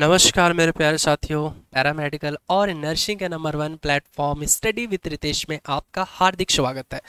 नमस्कार मेरे प्यारे साथियों पैरामेडिकल और नर्सिंग का number one platform study with Ritesh में आपका हार्दिक स्वागत है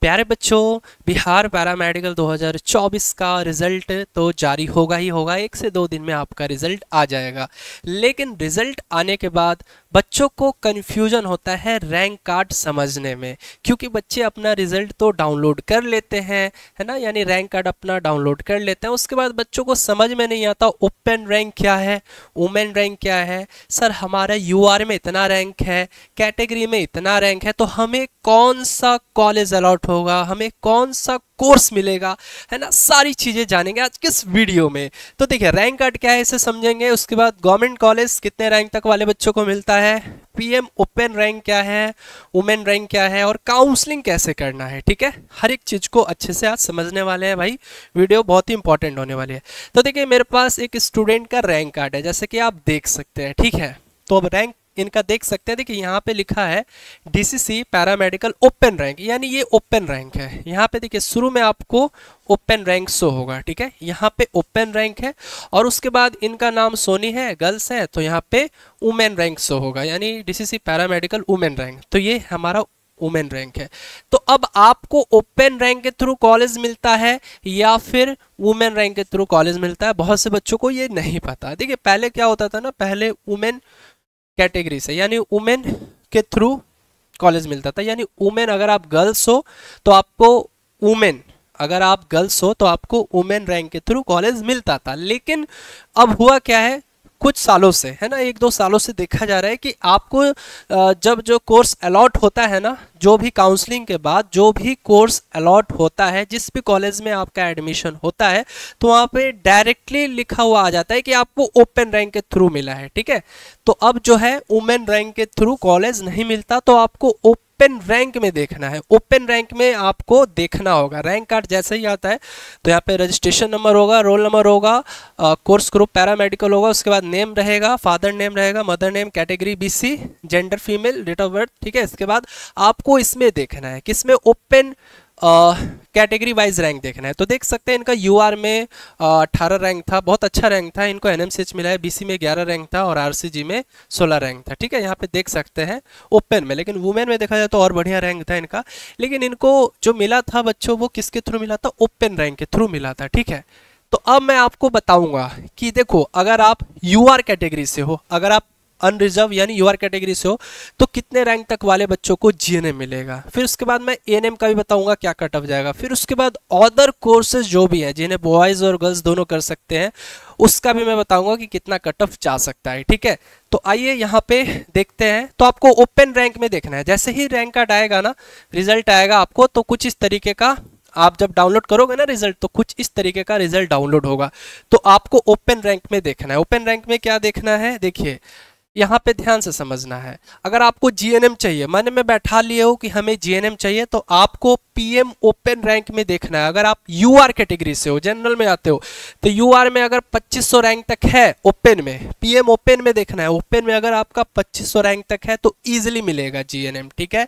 प्यारे बच्चों बिहार पैरामेडिकल 2024 का रिजल्ट तो जारी होगा ही होगा एक से दो दिन में आपका रिजल्ट आ जाएगा लेकिन रिजल्ट आने के बाद बच्चों को कन्फ्यूजन होता है रैंक कार्ड समझने में क्योंकि बच्चे अपना रिजल्ट तो डाउनलोड कर लेते हैं है ना यानी रैंक कार्ड अपना डाउनलोड कर लेते हैं उसके बाद बच्चों को समझ में नहीं आता ओपन रैंक क्या है वुमेन रैंक क्या है सर हम हमारा आर में इतना रैंक है कैटेगरी में इतना रैंक है तो हमें कौन सा कॉलेज अलॉट होगा हमें कौन सा कोर्स मिलेगा है ना सारी चीज़ें जानेंगे आज किस वीडियो में तो देखिए रैंक कार्ड क्या है इसे समझेंगे उसके बाद गवर्नमेंट कॉलेज कितने रैंक तक वाले बच्चों को मिलता है पीएम ओपन रैंक क्या है वुमेन रैंक क्या है और काउंसलिंग कैसे करना है ठीक है हर एक चीज़ को अच्छे से आज समझने वाले हैं भाई वीडियो बहुत ही इंपॉर्टेंट होने वाली है तो देखिए मेरे पास एक स्टूडेंट का रैंक कार्ड है जैसे कि आप देख सकते हैं ठीक है तो अब रैंक इनका देख सकते हैं देखिए यहाँ पे लिखा है डीसीसी पैरामेडिकल ओपन रैंक यानी ये ओपन रैंक है यहाँ पे देखिए शुरू में आपको ओपन रैंक शो होगा ठीक है यहाँ पे ओपन रैंक है और उसके बाद इनका नाम सोनी है गर्ल्स है तो यहाँ पे वुमेन रैंक शो होगा यानी डीसीसी पैरामेडिकल वुमेन रैंक तो ये हमारा वुमेन रैंक है तो अब आपको ओपन रैंक के थ्रू कॉलेज मिलता है या फिर वुमेन रैंक के थ्रू कॉलेज मिलता है बहुत से बच्चों को ये नहीं पता देखिए पहले क्या होता था ना पहले वुमेन कैटेगरी से यानी वुमेन के थ्रू कॉलेज मिलता था यानी वुमेन अगर आप गर्ल्स हो तो आपको वुमेन अगर आप गर्ल्स हो तो आपको वुमेन रैंक के थ्रू कॉलेज मिलता था लेकिन अब हुआ क्या है कुछ सालों से है ना एक दो सालों से देखा जा रहा है कि आपको जब जो कोर्स अलॉट होता है ना जो भी काउंसलिंग के बाद जो भी कोर्स अलॉट होता है जिस भी कॉलेज में आपका एडमिशन होता है तो वहाँ पे डायरेक्टली लिखा हुआ आ जाता है कि आपको ओपन रैंक के थ्रू मिला है ठीक है तो अब जो है वुमेन रैंक के थ्रू कॉलेज नहीं मिलता तो आपको ओपन ओपन रैंक में देखना है ओपन रैंक में आपको देखना होगा रैंक कार्ड जैसे ही आता है तो यहाँ पे रजिस्ट्रेशन नंबर होगा रोल नंबर होगा कोर्स ग्रुप पैरामेडिकल होगा उसके बाद नेम रहेगा फादर नेम रहेगा mother name category BC gender female date of birth ठीक है इसके बाद आपको इसमें देखना है किसमें ओपन कैटेगरी वाइज रैंक देखना है तो देख सकते हैं इनका यू में अठारह रैंक था बहुत अच्छा रैंक था इनको एन मिला है बी में ग्यारह रैंक था और आर में सोलह रैंक था ठीक है यहाँ पे देख सकते हैं ओपन में लेकिन वुमेन में देखा जाए तो और बढ़िया रैंक था इनका लेकिन इनको जो मिला था बच्चों वो किसके थ्रू मिला था ओपन रैंक के थ्रू मिला था ठीक है तो अब मैं आपको बताऊंगा कि देखो अगर आप यू कैटेगरी से हो अगर आप अनरिजर्व यानी यूआर कैटेगरी से हो तो कितने रैंक तक वाले बच्चों को जीएनएम मिलेगा फिर उसके बाद मैं एएनएम का भी बताऊंगा क्या कट ऑफ जाएगा फिर उसके बाद अदर कोर्सेज जो भी हैं जिन्हें बॉयज़ और गर्ल्स दोनों कर सकते हैं उसका भी मैं बताऊंगा कि कितना कट ऑफ जा सकता है ठीक है तो आइए यहाँ पे देखते हैं तो आपको ओपन रैंक में देखना है जैसे ही रैंक कार्ड आएगा ना रिजल्ट आएगा आपको तो कुछ इस तरीके का आप जब डाउनलोड करोगे ना रिजल्ट तो कुछ इस तरीके का रिजल्ट डाउनलोड होगा तो आपको ओपन रैंक में देखना है ओपन रैंक में क्या देखना है देखिए यहाँ पे ध्यान से समझना है अगर आपको जीएनएम चाहिए मैंने मैं बैठा लिए हो कि हमें जीएनएम चाहिए तो आपको पीएम ओपन रैंक में देखना है अगर आप यूआर कैटेगरी से हो जनरल में आते हो तो यूआर में अगर 2500 रैंक तक है ओपन में पीएम ओपन में देखना है ओपन में अगर आपका 2500 रैंक तक है तो ईजिली मिलेगा जीएनएम ठीक है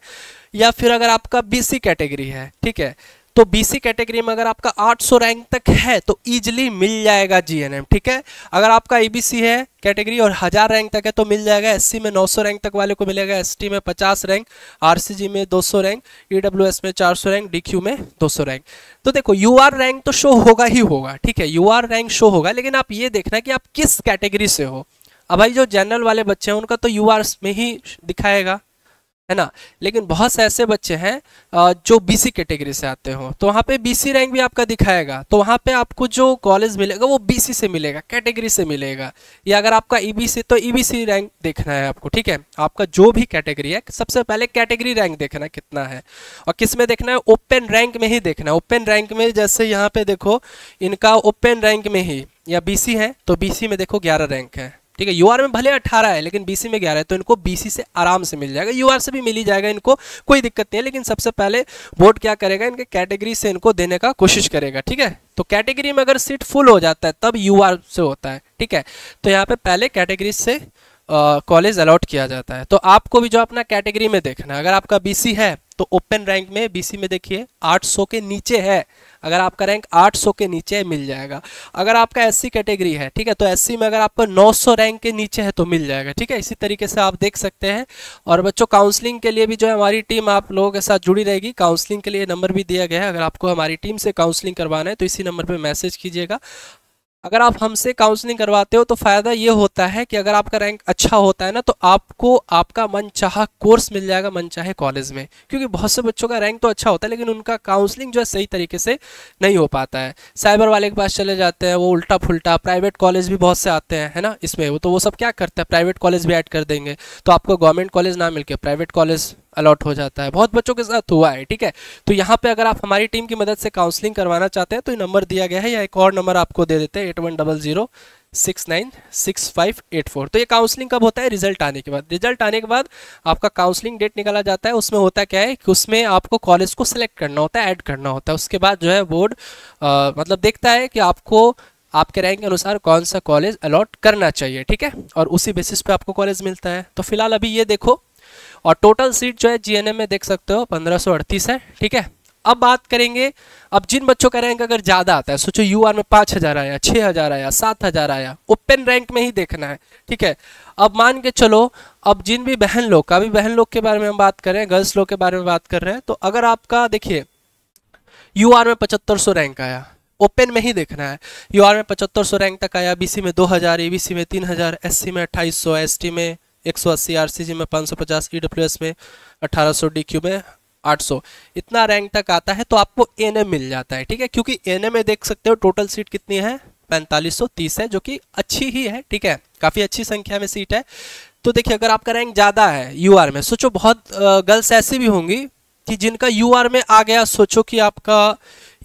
या फिर अगर आपका बीसी कैटेगरी है ठीक है तो बीसी कैटेगरी में अगर आपका 800 रैंक तक है तो ईजिली मिल जाएगा जीएनएम ठीक है अगर आपका एबीसी है कैटेगरी और हज़ार रैंक तक है तो मिल जाएगा एससी में 900 रैंक तक वाले को मिलेगा एसटी में 50 रैंक आरसीजी में 200 रैंक ईडब्ल्यूएस में 400 रैंक डीक्यू में 200 रैंक तो देखो यूआर रैंक तो शो होगा ही होगा ठीक है यूआर रैंक शो होगा लेकिन आप ये देखना कि आप किस कैटेगरी से हो अब भाई जो जनरल वाले बच्चे हैं उनका तो यू में ही दिखाएगा है ना लेकिन बहुत से ऐसे बच्चे हैं जो बीसी कैटेगरी से आते हो तो वहाँ पे बीसी रैंक भी आपका दिखाएगा तो वहाँ पे आपको जो कॉलेज मिलेगा वो बीसी से मिलेगा कैटेगरी से मिलेगा या अगर आपका ईबीसी e तो ईबीसी e रैंक देखना है आपको ठीक है आपका जो भी कैटेगरी है सबसे पहले कैटेगरी रैंक देखना कितना है और किस में देखना है ओपन रैंक में ही देखना है ओपन रैंक में जैसे यहाँ पे देखो इनका ओपन रैंक में ही या बी है तो बी में देखो ग्यारह रैंक है ठीक है यूआर में भले 18 है लेकिन बीसी में 11 है तो इनको बीसी से आराम से मिल जाएगा यूआर से भी मिल ही जाएगा इनको कोई दिक्कत नहीं है लेकिन सबसे पहले बोर्ड क्या करेगा इनके कैटेगरी से इनको देने का कोशिश करेगा ठीक है तो कैटेगरी में अगर सीट फुल हो जाता है तब यू से होता है ठीक है तो यहाँ पे पहले कैटेगरी से कॉलेज अलॉट किया जाता है तो आपको भी जो अपना कैटेगरी में देखना है अगर आपका बीसी है तो ओपन रैंक में बीसी में देखिए 800 के नीचे है अगर आपका रैंक 800 के नीचे है मिल जाएगा अगर आपका एससी कैटेगरी है ठीक है तो एससी में अगर आपका 900 रैंक के नीचे है तो मिल जाएगा ठीक है इसी तरीके से आप देख सकते हैं और बच्चों काउंसलिंग के लिए भी जो है हमारी टीम आप लोगों के साथ जुड़ी रहेगी काउंसलिंग के लिए नंबर भी दिया गया है अगर आपको हमारी टीम से काउंसलिंग करवाना है तो इसी नंबर पर मैसेज कीजिएगा अगर आप हमसे काउंसलिंग करवाते हो तो फ़ायदा ये होता है कि अगर आपका रैंक अच्छा होता है ना तो आपको आपका मन चाह कोर्स मिल जाएगा मन चाहे कॉलेज में क्योंकि बहुत से बच्चों का रैंक तो अच्छा होता है लेकिन उनका काउंसलिंग जो है सही तरीके से नहीं हो पाता है साइबर वाले के पास चले जाते हैं वो उल्टा फुलटा प्राइवेट कॉलेज भी बहुत से आते हैं है ना इसमें वो तो वो सब क्या करते हैं प्राइवेट कॉलेज भी ऐड कर देंगे तो आपको गवर्नमेंट कॉलेज ना मिलकर प्राइवेट कॉलेज अलॉट हो जाता है बहुत बच्चों के साथ हुआ है ठीक है तो यहाँ पे अगर आप हमारी टीम की मदद से काउंसलिंग करवाना चाहते हैं तो नंबर दिया गया है या एक और नंबर आपको दे देते हैं eight one double zero six nine six five eight four तो ये काउंसलिंग कब होता है रिजल्ट आने के बाद रिजल्ट आने के बाद आपका काउंसलिंग डेट निकाला जाता है उसमें होता क्या है कि उसमें आपको कॉलेज को सिलेक्ट करना होता है ऐड करना होता है उसके बाद जो है बोर्ड मतलब देखता है कि आपको आपके रैंक के अनुसार कौन सा कॉलेज अलॉट करना चाहिए ठीक है और उसी बेसिस पे आपको कॉलेज मिलता है तो फिलहाल अभी ये देखो और टोटल सीट जो है जीएनएम में देख सकते हो पंद्रह है ठीक है अब बात करेंगे अब जिन बच्चों का रैंक अगर ज़्यादा आता है सोचो यूआर में पांच हज़ार आया छह हज़ार आया सात हज़ार आया ओपन रैंक में ही देखना है ठीक है अब मान के चलो अब जिन भी बहन लोग का अभी बहन लोग के बारे में हम बात कर रहे हैं गर्ल्स लोग के बारे में बात कर रहे हैं तो अगर आपका देखिए यू में पचहत्तर रैंक आया ओपन में ही देखना है यू में पचहत्तर रैंक तक आया बी में दो हज़ार में तीन हज़ार में अट्ठाईस सौ में एक सौ अस्सी आर सी जी में पाँच सौ पचास ई डब्ल्यू एस में अठारह सौ डी क्यू में आठ सौ इतना रैंक तक आता है तो आपको एन ए मिल जाता है ठीक है क्योंकि एन ए में देख सकते हो टोटल सीट कितनी है पैंतालीस सौ तीस है जो कि अच्छी ही है ठीक है काफ़ी अच्छी संख्या में सीट है तो देखिए अगर आपका रैंक ज़्यादा है यू आर में सोचो बहुत गर्ल्स ऐसी भी होंगी कि जिनका यू आर में आ गया सोचो कि आपका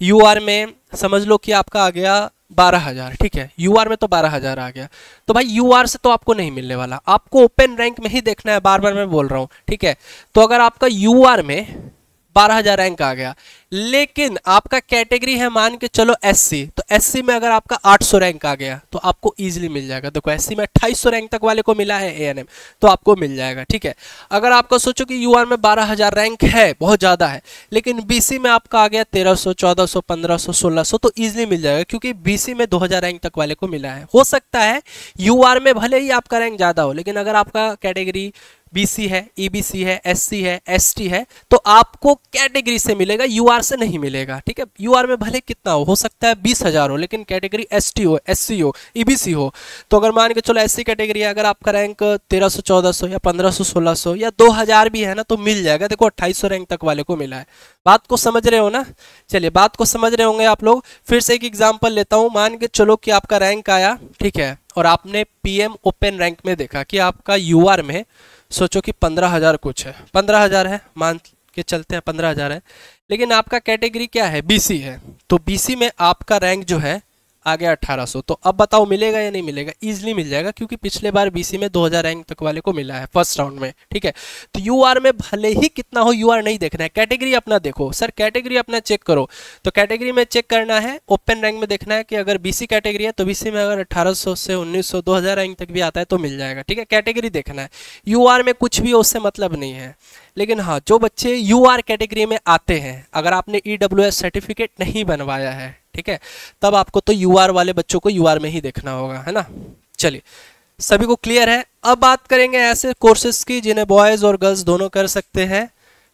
यू आर में समझ लो कि आपका आ गया बारह हज़ार ठीक है यू आर में तो बारह हज़ार आ गया तो भाई यू आर से तो आपको नहीं मिलने वाला आपको ओपन रैंक में ही देखना है बार बार मैं बोल रहा हूँ ठीक है तो अगर आपका यू आर में बारह हज़ार रैंक आ गया लेकिन आपका कैटेगरी है मान के चलो एससी तो एससी में अगर आपका 800 रैंक आ गया तो आपको इजीली मिल जाएगा देखो एससी में 2800 रैंक तक वाले को मिला है एएनएम तो आपको मिल जाएगा ठीक है अगर आपका सोचो कि यूआर में 12000 रैंक है बहुत ज़्यादा है लेकिन बीसी में आपका आ गया 1300 1400 1500 1600 तो ईजिली मिल जाएगा क्योंकि बीसी में दो रैंक तक वाले को मिला है हो सकता है यू में भले ही आपका रैंक ज़्यादा हो लेकिन अगर आपका कैटेगरी बीसी है ईबीसी e है एससी है एसटी है तो आपको कैटेगरी से मिलेगा यू आर से नहीं मिलेगा ठीक है यू आर में भले कितना हो हो सकता है बीस हज़ार हो लेकिन कैटेगरी एस टी हो एस सी हो ई बी सी हो तो अगर मान के चलो एस सी कैटेगरी है अगर आपका रैंक तेरह सौ चौदह सौ या पंद्रह सौ सोलह सौ या दो हज़ार भी है ना तो मिल जाएगा देखो अट्ठाईस सौ रैंक तक वाले को मिला है बात को समझ रहे हो ना चलिए बात को समझ रहे होंगे आप लोग फिर से एक एग्जाम्पल लेता हूँ मान के चलो कि आपका रैंक आया ठीक है और आपने पीएम ओपन रैंक में देखा कि आपका यूआर में सोचो कि पंद्रह हज़ार कुछ है पंद्रह हज़ार है मान के चलते हैं पंद्रह हज़ार है लेकिन आपका कैटेगरी क्या है बीसी है तो बीसी में आपका रैंक जो है आ गया 1800 तो अब बताओ मिलेगा या नहीं मिलेगा ईजिली मिल जाएगा क्योंकि पिछले बार बीसी में 2000 रैंक तक वाले को मिला है फर्स्ट राउंड में ठीक है तो यूआर में भले ही कितना हो यूआर नहीं देखना है कैटेगरी अपना देखो सर कैटेगरी अपना चेक करो तो कैटेगरी में चेक करना है ओपन रैंक में देखना है कि अगर बीसी कैटेगरी है तो बीसी में अगर सौ से दो हजार रैंक तक भी आता है तो मिल जाएगा ठीक है कैटेगरी देखना है आर में कुछ भी उससे मतलब नहीं है लेकिन हाँ जो बच्चे यू आर कैटेगरी में आते हैं अगर आपने ई e सर्टिफिकेट नहीं बनवाया है ठीक है तब आपको तो यू वाले बच्चों को यू में ही देखना होगा है ना चलिए सभी को क्लियर है अब बात करेंगे ऐसे कोर्सेज की जिन्हें बॉयज़ और गर्ल्स दोनों कर सकते हैं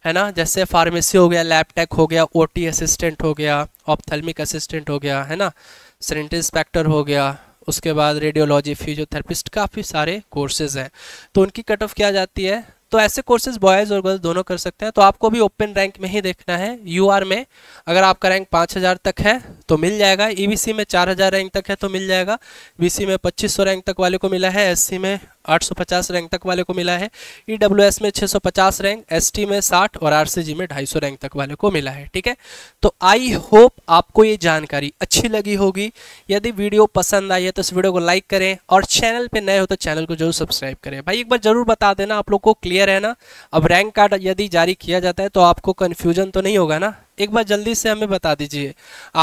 है ना जैसे फार्मेसी हो गया लैब टेक हो गया ओटी असिस्टेंट हो गया ऑप्थेलमिक असिस्टेंट हो गया है ना सेंट इंस्पेक्टर हो गया उसके बाद रेडियोलॉजी फिजियोथेरेपिस्ट काफ़ी सारे कोर्सेज हैं तो उनकी कट ऑफ क्या जाती है तो ऐसे कोर्सेज बॉयज़ और गर्ल्स दोनों कर सकते हैं तो आपको भी ओपन रैंक में ही देखना है यू में अगर आपका रैंक पाँच हज़ार तक है तो मिल जाएगा ई e में चार हज़ार रैंक तक है तो मिल जाएगा बी में पच्चीस रैंक तक वाले को मिला है एस में 850 रैंक तक वाले को मिला है ई e में 650 रैंक एस में 60 और आर में 250 रैंक तक वाले को मिला है ठीक है तो आई होप आपको ये जानकारी अच्छी लगी होगी यदि वीडियो पसंद आई है तो इस वीडियो को लाइक करें और चैनल पर नए हो तो चैनल को जरूर सब्सक्राइब करें भाई एक बार जरूर बता देना आप लोग को क्लियर है ना अब रैंक कार्ड यदि जारी किया जाता है तो आपको कन्फ्यूजन तो नहीं होगा ना एक बार जल्दी से हमें बता दीजिए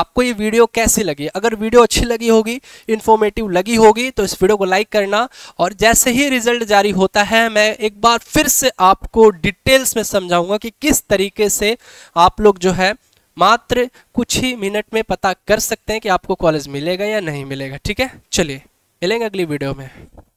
आपको ये वीडियो कैसी लगी अगर वीडियो अच्छी लगी होगी इन्फॉर्मेटिव लगी होगी तो इस वीडियो को लाइक करना और जैसे ही रिजल्ट जारी होता है मैं एक बार फिर से आपको डिटेल्स में समझाऊंगा कि किस तरीके से आप लोग जो है मात्र कुछ ही मिनट में पता कर सकते हैं कि आपको कॉलेज मिलेगा या नहीं मिलेगा ठीक है चलिए मिलेंगे अगली वीडियो में